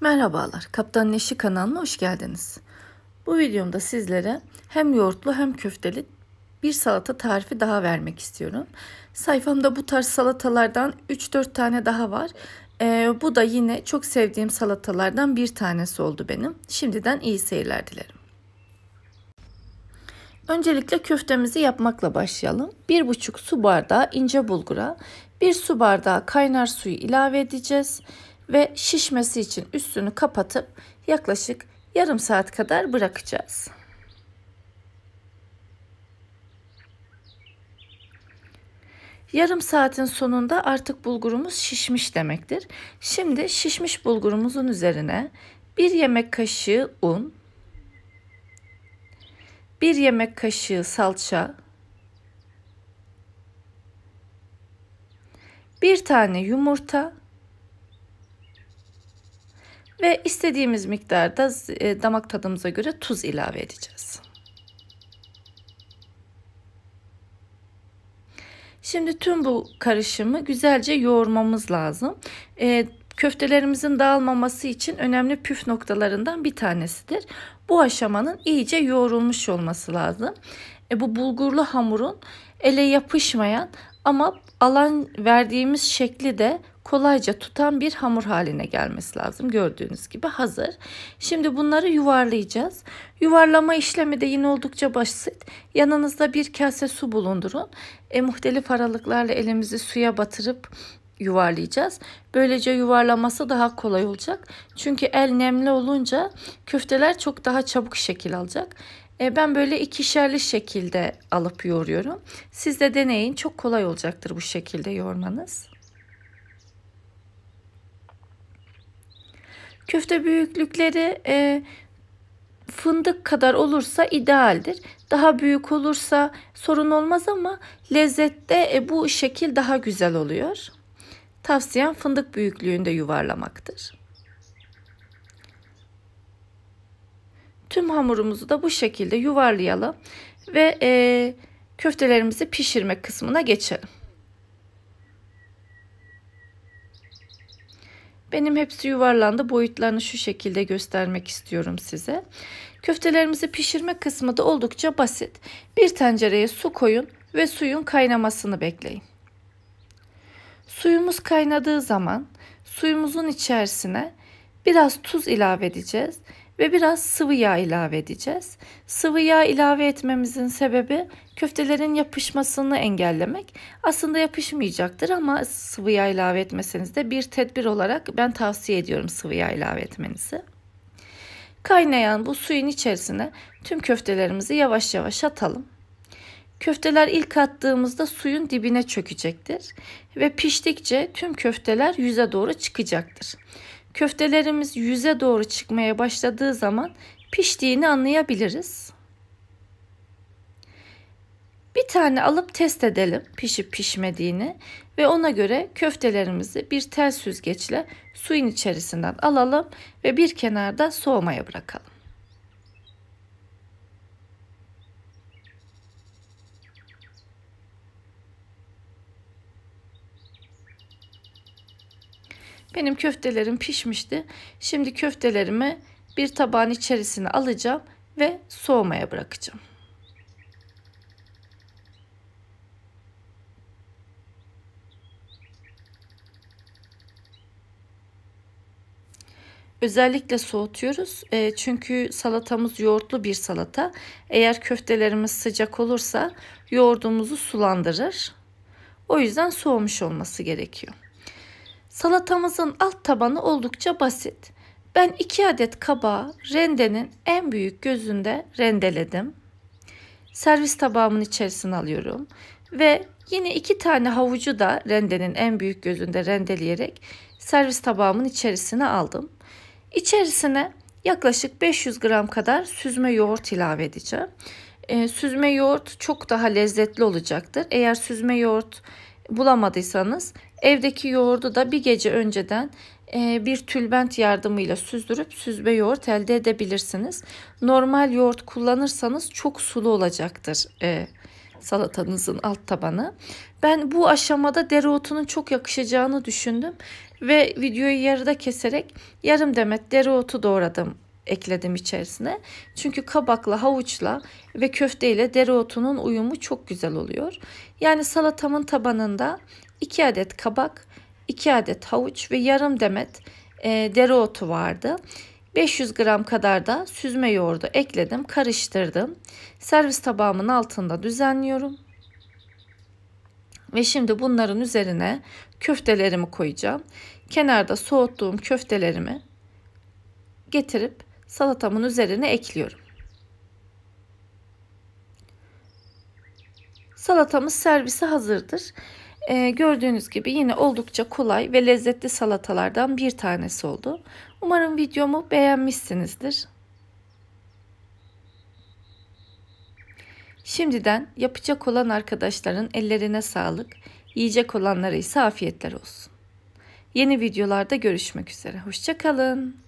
Merhabalar, Kaptan Neşi kanalına hoş geldiniz. Bu videomda sizlere hem yoğurtlu hem köfteli bir salata tarifi daha vermek istiyorum. Sayfamda bu tarz salatalardan 3-4 tane daha var. Ee, bu da yine çok sevdiğim salatalardan bir tanesi oldu benim. Şimdiden iyi seyirler dilerim. Öncelikle köftemizi yapmakla başlayalım. 1,5 su bardağı ince bulgura, 1 su bardağı kaynar suyu ilave edeceğiz ve şişmesi için üstünü kapatıp yaklaşık yarım saat kadar bırakacağız. Yarım saatin sonunda artık bulgurumuz şişmiş demektir. Şimdi şişmiş bulgurumuzun üzerine bir yemek kaşığı un, bir yemek kaşığı salça, bir tane yumurta, ve istediğimiz miktarda e, damak tadımıza göre tuz ilave edeceğiz. Şimdi tüm bu karışımı güzelce yoğurmamız lazım. E, köftelerimizin dağılmaması için önemli püf noktalarından bir tanesidir. Bu aşamanın iyice yoğrulmuş olması lazım. E, bu bulgurlu hamurun ele yapışmayan ama alan verdiğimiz şekli de kolayca tutan bir hamur haline gelmesi lazım. Gördüğünüz gibi hazır. Şimdi bunları yuvarlayacağız. Yuvarlama işlemi de yine oldukça basit. Yanınızda bir kase su bulundurun. E, muhtelif aralıklarla elimizi suya batırıp yuvarlayacağız. Böylece yuvarlaması daha kolay olacak. Çünkü el nemli olunca köfteler çok daha çabuk şekil alacak. E, ben böyle ikişerli şekilde alıp yoğuruyorum. Siz de deneyin. Çok kolay olacaktır bu şekilde yoğurmanız. Köfte büyüklükleri e, fındık kadar olursa idealdir. Daha büyük olursa sorun olmaz ama lezzette e, bu şekil daha güzel oluyor. Tavsiyem fındık büyüklüğünde yuvarlamaktır. Tüm hamurumuzu da bu şekilde yuvarlayalım ve e, köftelerimizi pişirme kısmına geçelim. Benim hepsi yuvarlandı. Boyutlarını şu şekilde göstermek istiyorum size. Köftelerimizi pişirme kısmı da oldukça basit. Bir tencereye su koyun ve suyun kaynamasını bekleyin. Suyumuz kaynadığı zaman suyumuzun içerisine biraz tuz ilave edeceğiz ve biraz sıvı yağ ilave edeceğiz. Sıvı yağ ilave etmemizin sebebi köftelerin yapışmasını engellemek. Aslında yapışmayacaktır ama sıvı yağ ilave etmeseniz de bir tedbir olarak ben tavsiye ediyorum sıvı yağ ilave etmenizi. Kaynayan bu suyun içerisine tüm köftelerimizi yavaş yavaş atalım. Köfteler ilk attığımızda suyun dibine çökecektir ve piştikçe tüm köfteler yüze doğru çıkacaktır. Köftelerimiz yüze doğru çıkmaya başladığı zaman piştiğini anlayabiliriz. Bir tane alıp test edelim pişip pişmediğini ve ona göre köftelerimizi bir tel süzgeçle suyun içerisinden alalım ve bir kenarda soğumaya bırakalım. Benim köftelerim pişmişti. Şimdi köftelerimi bir tabağın içerisine alacağım ve soğumaya bırakacağım. Özellikle soğutuyoruz e, çünkü salatamız yoğurtlu bir salata. Eğer köftelerimiz sıcak olursa yoğurdumuzu sulandırır. O yüzden soğumuş olması gerekiyor. Salatamızın alt tabanı oldukça basit. Ben 2 adet kabağı rendenin en büyük gözünde rendeledim. Servis tabağımın içerisine alıyorum ve yine 2 tane havucu da rendenin en büyük gözünde rendeleyerek servis tabağımın içerisine aldım. İçerisine yaklaşık 500 gram kadar süzme yoğurt ilave edeceğim. E, süzme yoğurt çok daha lezzetli olacaktır. Eğer süzme yoğurt bulamadıysanız evdeki yoğurdu da bir gece önceden e, bir tülbent yardımıyla süzdürüp süzme yoğurt elde edebilirsiniz. Normal yoğurt kullanırsanız çok sulu olacaktır e, salatanızın alt tabanı. Ben bu aşamada dereotunun çok yakışacağını düşündüm ve videoyu yarıda keserek yarım demet dereotu doğradım ekledim içerisine. Çünkü kabakla, havuçla ve köfteyle dereotunun uyumu çok güzel oluyor. Yani salatamın tabanında 2 adet kabak, 2 adet havuç ve yarım demet e, dereotu vardı. 500 gram kadar da süzme yoğurdu ekledim, karıştırdım. Servis tabağımın altında düzenliyorum. Ve şimdi bunların üzerine köftelerimi koyacağım. Kenarda soğuttuğum köftelerimi getirip salatamın üzerine ekliyorum. Salatamız servise hazırdır. Ee, gördüğünüz gibi yine oldukça kolay ve lezzetli salatalardan bir tanesi oldu. Umarım videomu beğenmişsinizdir. Şimdiden yapacak olan arkadaşların ellerine sağlık, yiyecek olanlara ise afiyetler olsun. Yeni videolarda görüşmek üzere. Hoşçakalın.